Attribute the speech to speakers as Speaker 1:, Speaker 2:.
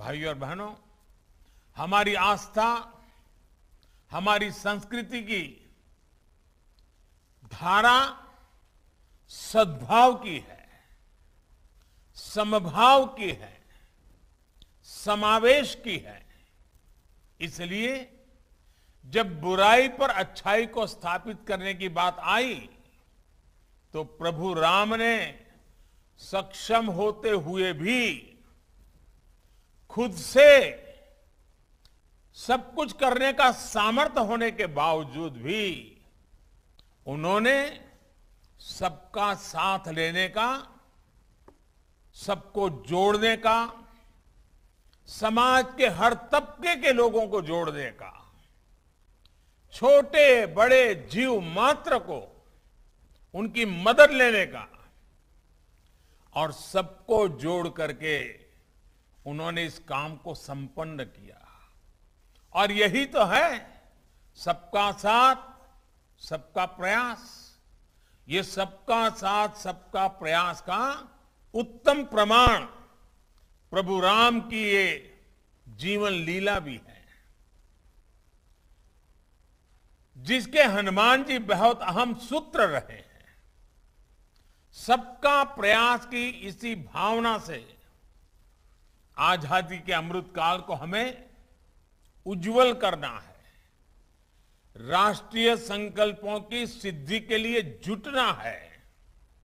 Speaker 1: भाइयों और बहनों हमारी आस्था हमारी संस्कृति की धारा सद्भाव की है समभाव की है समावेश की है इसलिए जब बुराई पर अच्छाई को स्थापित करने की बात आई तो प्रभु राम ने सक्षम होते हुए भी खुद से सब कुछ करने का सामर्थ्य होने के बावजूद भी उन्होंने सबका साथ लेने का सबको जोड़ने का समाज के हर तबके के लोगों को जोड़ने का छोटे बड़े जीव मात्र को उनकी मदद लेने का और सबको जोड़ करके उन्होंने इस काम को संपन्न किया और यही तो है सबका साथ सबका प्रयास ये सबका साथ सबका प्रयास का उत्तम प्रमाण प्रभु राम की ये जीवन लीला भी है जिसके हनुमान जी बहुत अहम सूत्र रहे हैं सबका प्रयास की इसी भावना से आजादी के अमृत काल को हमें उज्जवल करना है राष्ट्रीय संकल्पों की सिद्धि के लिए जुटना है